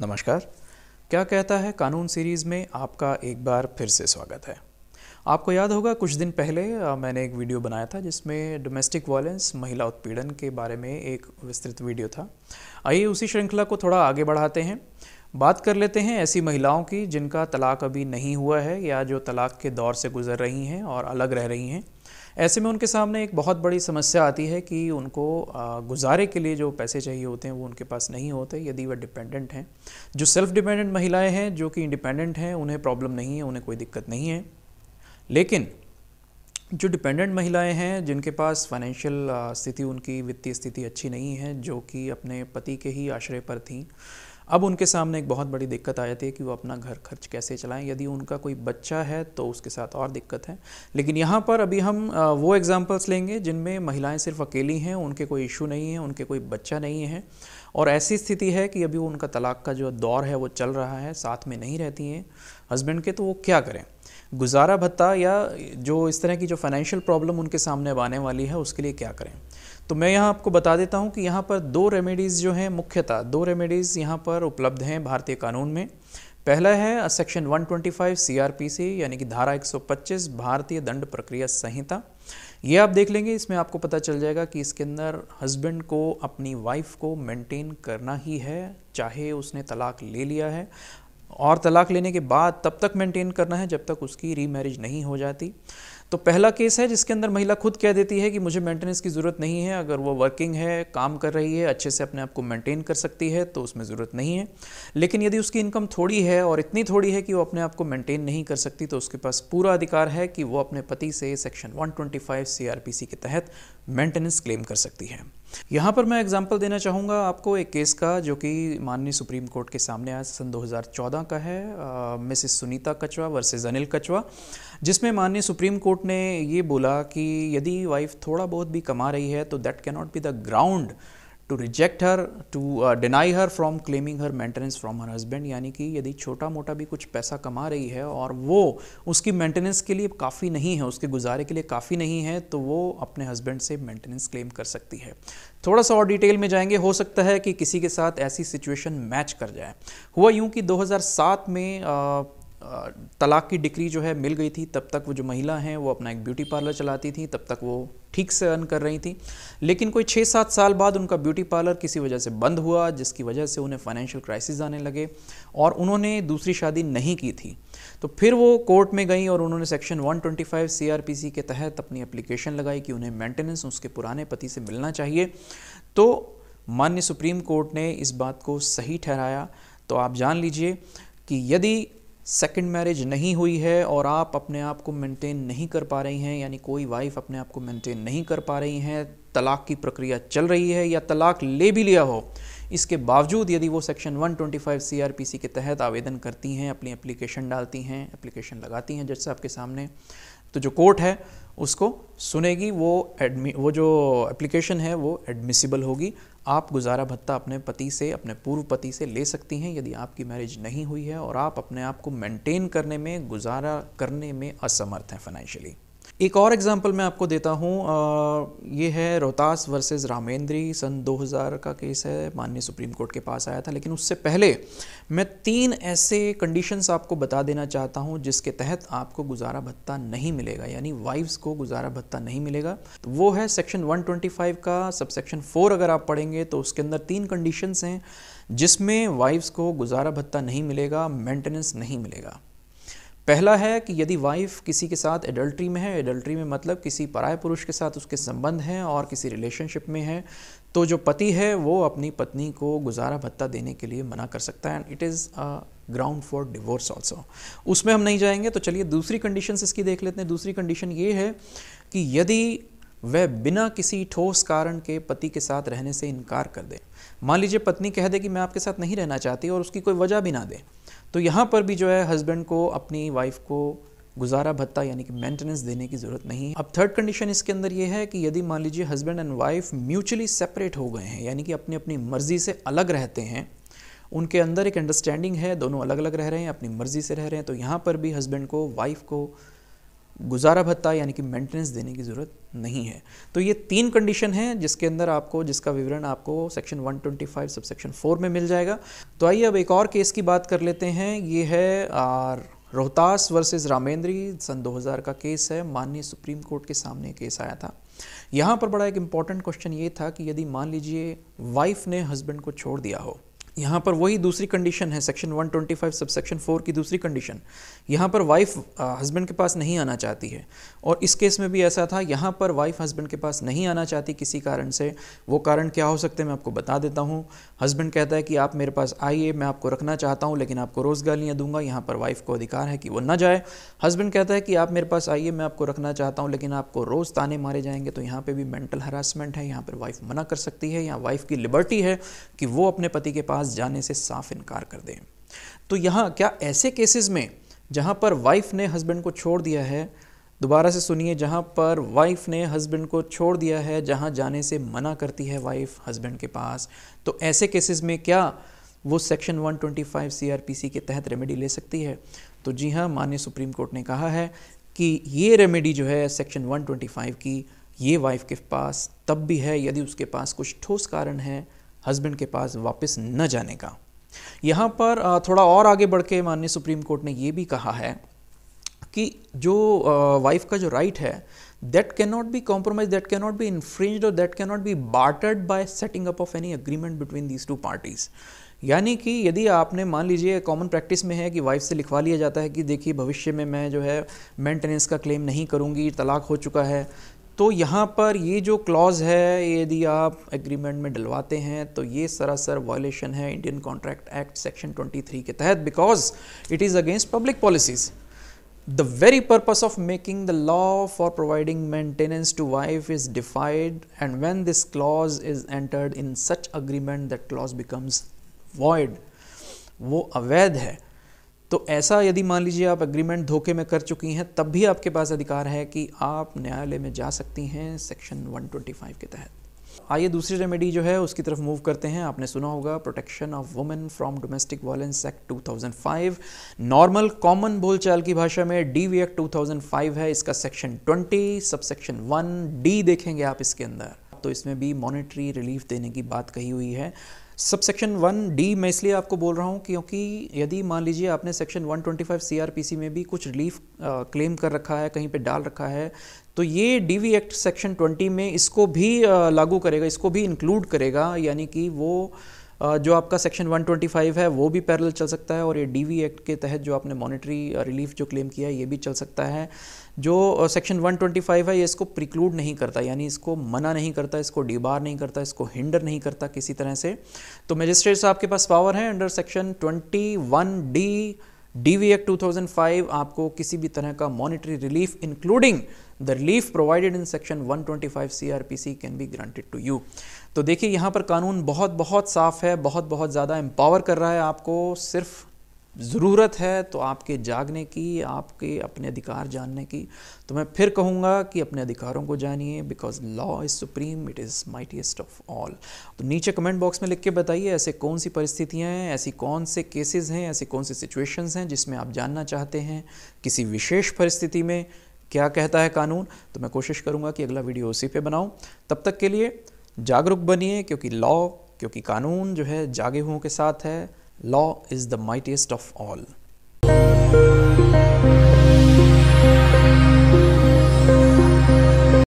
नमस्कार क्या कहता है कानून सीरीज़ में आपका एक बार फिर से स्वागत है आपको याद होगा कुछ दिन पहले मैंने एक वीडियो बनाया था जिसमें डोमेस्टिक वायलेंस महिला उत्पीड़न के बारे में एक विस्तृत वीडियो था आइए उसी श्रृंखला को थोड़ा आगे बढ़ाते हैं बात कर लेते हैं ऐसी महिलाओं की जिनका तलाक अभी नहीं हुआ है या जो तलाक के दौर से गुजर रही हैं और अलग रह रही हैं ऐसे में उनके सामने एक बहुत बड़ी समस्या आती है कि उनको गुजारे के लिए जो पैसे चाहिए होते हैं वो उनके पास नहीं होते यदि वह डिपेंडेंट हैं जो सेल्फ डिपेंडेंट महिलाएं हैं जो कि इंडिपेंडेंट हैं उन्हें प्रॉब्लम नहीं है उन्हें कोई दिक्कत नहीं है लेकिन जो डिपेंडेंट महिलाएं हैं जिनके पास फाइनेंशियल स्थिति उनकी वित्तीय स्थिति अच्छी नहीं है जो कि अपने पति के ही आश्रय पर थीं अब उनके सामने एक बहुत बड़ी दिक्कत आ जाती है कि वो अपना घर खर्च कैसे चलाएं यदि उनका कोई बच्चा है तो उसके साथ और दिक्कत है लेकिन यहाँ पर अभी हम वो एग्ज़ाम्पल्स लेंगे जिनमें महिलाएं सिर्फ अकेली हैं उनके कोई इशू नहीं है उनके कोई बच्चा नहीं है और ऐसी स्थिति है कि अभी उनका तलाक का जो दौर है वो चल रहा है साथ में नहीं रहती हैं हस्बैंड के तो वो क्या करें गुजारा भत्ता या जो इस तरह की जो फाइनेंशियल प्रॉब्लम उनके सामने अब आने वाली है उसके लिए क्या करें तो मैं यहाँ आपको बता देता हूँ कि यहाँ पर दो रेमेडीज़ जो हैं मुख्यतः दो रेमेडीज़ यहाँ पर उपलब्ध हैं भारतीय कानून में पहला है सेक्शन 125 सीआरपीसी यानी कि धारा 125 भारतीय दंड प्रक्रिया संहिता ये आप देख लेंगे इसमें आपको पता चल जाएगा कि इसके अंदर हस्बैंड को अपनी वाइफ को मेंटेन करना ही है चाहे उसने तलाक ले लिया है और तलाक़ लेने के बाद तब तक मेंटेन करना है जब तक उसकी रीमैरिज नहीं हो जाती तो पहला केस है जिसके अंदर महिला खुद कह देती है कि मुझे मेंटेनेंस की ज़रूरत नहीं है अगर वो वर्किंग है काम कर रही है अच्छे से अपने आप को मेंटेन कर सकती है तो उसमें ज़रूरत नहीं है लेकिन यदि उसकी इनकम थोड़ी है और इतनी थोड़ी है कि वो अपने आप को मेंटेन नहीं कर सकती तो उसके पास पूरा अधिकार है कि वो अपने पति से सेक्शन वन ट्वेंटी के तहत मेंटेनेंस क्लेम कर सकती है यहाँ पर मैं एग्जाम्पल देना चाहूँगा आपको एक केस का जो कि माननीय सुप्रीम कोर्ट के सामने आया सन 2014 का है मिसेस सुनीता कचवा वर्सेज अनिल कचवा जिसमें माननीय सुप्रीम कोर्ट कोर्ट ने ये बोला कि यदि वाइफ थोड़ा बहुत भी कमा रही है तो that cannot be the ground to reject her to deny her from claiming her maintenance from her husband यानी कि यदि छोटा मोटा भी कुछ पैसा कमा रही है और वो उसकी मेंटेनेंस के लिए काफ़ी नहीं है उसके गुजारे के लिए काफ़ी नहीं है तो वो अपने हस्बैंड से मेंटेनेंस क्लेम कर सकती है थोड़ा सा और डिटेल में जाएंगे हो सकता है कि किसी के साथ ऐसी सिचुएशन मैच कर जाए हुआ यूं कि 2007 में uh, तलाक की डिक्री जो है मिल गई थी तब तक वो जो महिला हैं वो अपना एक ब्यूटी पार्लर चलाती थी तब तक वो ठीक से अर्न कर रही थी लेकिन कोई छः सात साल बाद उनका ब्यूटी पार्लर किसी वजह से बंद हुआ जिसकी वजह से उन्हें फाइनेंशियल क्राइसिस आने लगे और उन्होंने दूसरी शादी नहीं की थी तो फिर वो कोर्ट में गई और उन्होंने सेक्शन 125 ट्वेंटी के तहत अपनी एप्लीकेशन लगाई कि उन्हें मेंटेनेंस उसके पुराने पति से मिलना चाहिए तो मान्य सुप्रीम कोर्ट ने इस बात को सही ठहराया तो आप जान लीजिए कि यदि सेकंड मैरिज नहीं हुई है और आप अपने आप को मेंटेन नहीं कर पा रही हैं यानी कोई वाइफ अपने आप को मेंटेन नहीं कर पा रही हैं तलाक की प्रक्रिया चल रही है या तलाक ले भी लिया हो इसके बावजूद यदि वो सेक्शन 125 सीआरपीसी के तहत आवेदन करती हैं अपनी एप्लीकेशन डालती हैं एप्लीकेशन लगाती हैं जज साहब के सामने तो जो कोर्ट है उसको सुनेगी वो एडमि वो जो एप्लीकेशन है वो एडमिसिबल होगी आप गुजारा भत्ता अपने पति से अपने पूर्व पति से ले सकती हैं यदि आपकी मैरिज नहीं हुई है और आप अपने आप को मेंटेन करने में गुजारा करने में असमर्थ हैं फाइनेंशियली एक और एग्जाम्पल मैं आपको देता हूँ ये है रोहतास वर्सेस रामेंद्री सन 2000 का केस है माननीय सुप्रीम कोर्ट के पास आया था लेकिन उससे पहले मैं तीन ऐसे कंडीशंस आपको बता देना चाहता हूँ जिसके तहत आपको गुजारा भत्ता नहीं मिलेगा यानी वाइफ्स को गुजारा भत्ता नहीं मिलेगा तो वो है सेक्शन 125 का सबसेक्शन फोर अगर आप पढ़ेंगे तो उसके अंदर तीन कंडीशंस हैं जिसमें वाइफ्स को गुजारा भत्ता नहीं मिलेगा मेंटेनेंस नहीं मिलेगा पहला है कि यदि वाइफ किसी के साथ एडल्ट्री में है एडल्ट्री में मतलब किसी पराय पुरुष के साथ उसके संबंध हैं और किसी रिलेशनशिप में है तो जो पति है वो अपनी पत्नी को गुजारा भत्ता देने के लिए मना कर सकता है and it is a ground for divorce also उसमें हम नहीं जाएंगे तो चलिए दूसरी कंडीशन इसकी देख लेते हैं दूसरी कंडीशन ये है कि यदि वह बिना किसी ठोस कारण के पति के साथ रहने से इनकार कर दे मान लीजिए पत्नी कह दे कि मैं आपके साथ नहीं रहना चाहती और उसकी कोई वजह भी ना दे तो यहाँ पर भी जो है हस्बैंड को अपनी वाइफ को गुजारा भत्ता यानी कि मेंटेनेंस देने की ज़रूरत नहीं है अब थर्ड कंडीशन इसके अंदर ये है कि यदि मान लीजिए husband and wife mutually separate हो गए हैं यानी कि अपनी अपनी मर्ज़ी से अलग रहते हैं उनके अंदर एक अंडरस्टैंडिंग है दोनों अलग अलग रह रहे हैं अपनी मर्ज़ी से रह रहे हैं तो यहाँ पर भी हस्बैंड को वाइफ को गुजारा भत्ता यानी कि मेंटेनेंस देने की ज़रूरत नहीं है तो ये तीन कंडीशन हैं जिसके अंदर आपको जिसका विवरण आपको सेक्शन 125 सब सेक्शन फोर में मिल जाएगा तो आइए अब एक और केस की बात कर लेते हैं ये है आर रोहतास वर्सेस रामेंद्री सन 2000 का केस है माननीय सुप्रीम कोर्ट के सामने केस आया था यहाँ पर बड़ा एक इम्पॉर्टेंट क्वेश्चन ये था कि यदि मान लीजिए वाइफ ने हस्बैंड को छोड़ दिया हो यहाँ पर वही दूसरी कंडीशन है सेक्शन 125 सब सेक्शन फोर की दूसरी कंडीशन यहाँ पर वाइफ हस्बैंड uh, के पास नहीं आना चाहती है और इस केस में भी ऐसा था यहाँ पर वाइफ हस्बैंड के पास नहीं आना चाहती किसी कारण से वो कारण क्या हो सकते हैं मैं आपको बता देता हूँ हस्बैंड कहता है कि आप मेरे पास आइए मैं आपको रखना चाहता हूँ लेकिन आपको रोज़ गालियाँ दूंगा यहाँ पर वाइफ को अधिकार है कि वो ना जाए हस्बैंड कहता है कि आप मेरे पास आइए मैं आपको रखना चाहता हूँ लेकिन आपको रोज़ ताने मारे जाएंगे तो यहाँ पर भी मेंटल हरासमेंट है यहाँ पर वाइफ मना कर सकती है यहाँ वाइफ की लिबर्टी है कि वो अपने पति के पास पास जाने से साफ इनकार कर दें तो यहाँ क्या ऐसे केसेस में जहाँ पर वाइफ ने हस्बैंड को छोड़ दिया है दोबारा से सुनिए जहाँ पर वाइफ ने हस्बैंड को छोड़ दिया है जहाँ जाने से मना करती है वाइफ हस्बैंड के पास तो ऐसे केसेस में क्या वो सेक्शन 125 सीआरपीसी के तहत रेमेडी ले सकती है तो जी हाँ माननीय सुप्रीम कोर्ट ने कहा है कि ये रेमेडी जो है सेक्शन 125 की ये वाइफ के पास तब भी है यदि उसके पास कुछ ठोस कारण है हस्बैंड के पास वापस न जाने का यहाँ पर थोड़ा और आगे बढ़ के माननीय सुप्रीम कोर्ट ने ये भी कहा है कि जो वाइफ का जो राइट है that can not be compromise that can not be infringe और that can not be bartered by setting up of any agreement between these two parties यानी कि यदि आपने मान लीजिए कॉमन प्रैक्टिस में है कि वाइफ से लिखवा लिया जाता है कि देखिए भविष्य में मैं जो है मेंटेनेंस का क्लेम नहीं करूँगी तलाक हो चुका है तो यहाँ पर ये जो क्लॉज है यदि आप एग्रीमेंट में डलवाते हैं तो ये सरासर वायलेशन है इंडियन कॉन्ट्रैक्ट एक्ट सेक्शन 23 के तहत because it is against public policies the very purpose of making the law for providing maintenance to wife is defied and when this clause is entered in such agreement that clause becomes void वो अवैध है तो ऐसा यदि मान लीजिए आप agreement धोखे में कर चुकी हैं तब भी आपके पास अधिकार है कि आप न्यायालय में जा सकती हैं सेक्शन 125 के तहत आइए दूसरी रेमेडी जो है उसकी तरफ मूव करते हैं आपने सुना होगा Protection of Women from Domestic Violence Act 2005 normal common बोलचाल की भाषा में डी वी एक्ट टू है इसका section 20 sub section one D देखेंगे आप इसके अंदर तो इसमें भी मॉनिटरी रिलीफ देने की बात कही हुई है सब सेक्शन वन डी मैं इसलिए आपको बोल रहा हूँ क्योंकि यदि मान लीजिए आपने सेक्शन 125 सीआरपीसी में भी कुछ रिलीफ क्लेम कर रखा है कहीं पे डाल रखा है तो ये डीवी एक्ट सेक्शन 20 में इसको भी लागू करेगा इसको भी इंक्लूड करेगा यानी कि वो जो आपका सेक्शन 125 है वो भी पैरल चल सकता है और ये डी एक्ट के तहत जो आपने मॉनेटरी रिलीफ जो क्लेम किया है ये भी चल सकता है जो सेक्शन 125 है ये इसको प्रिक्लूड नहीं करता यानी इसको मना नहीं करता इसको डिबार नहीं करता इसको हिंडर नहीं करता किसी तरह से तो मजिस्ट्रेट साहब के पास पावर है under section twenty D DV वी एक्ट टू आपको किसी भी तरह का monetary relief including the relief provided in section 125 CrPC can be granted to you तो देखिए यहाँ पर कानून बहुत बहुत साफ है बहुत बहुत ज़्यादा एम्पावर कर रहा है आपको सिर्फ ज़रूरत है तो आपके जागने की आपके अपने अधिकार जानने की तो मैं फिर कहूँगा कि अपने अधिकारों को जानिए because law is supreme it is mightiest of all तो नीचे कमेंट बॉक्स में लिख के बताइए ऐसे कौन सी परिस्थितियाँ हैं ऐसी कौन से केसेस हैं ऐसी कौन सी सिचुएशंस हैं जिसमें आप जानना चाहते हैं किसी विशेष परिस्थिति में क्या कहता है कानून तो मैं कोशिश करूँगा कि अगला वीडियो उसी पर बनाऊँ तब तक के लिए जागरूक बनिए क्योंकि लॉ क्योंकि कानून जो है जागे हुओं के साथ है Law is the mightiest of all.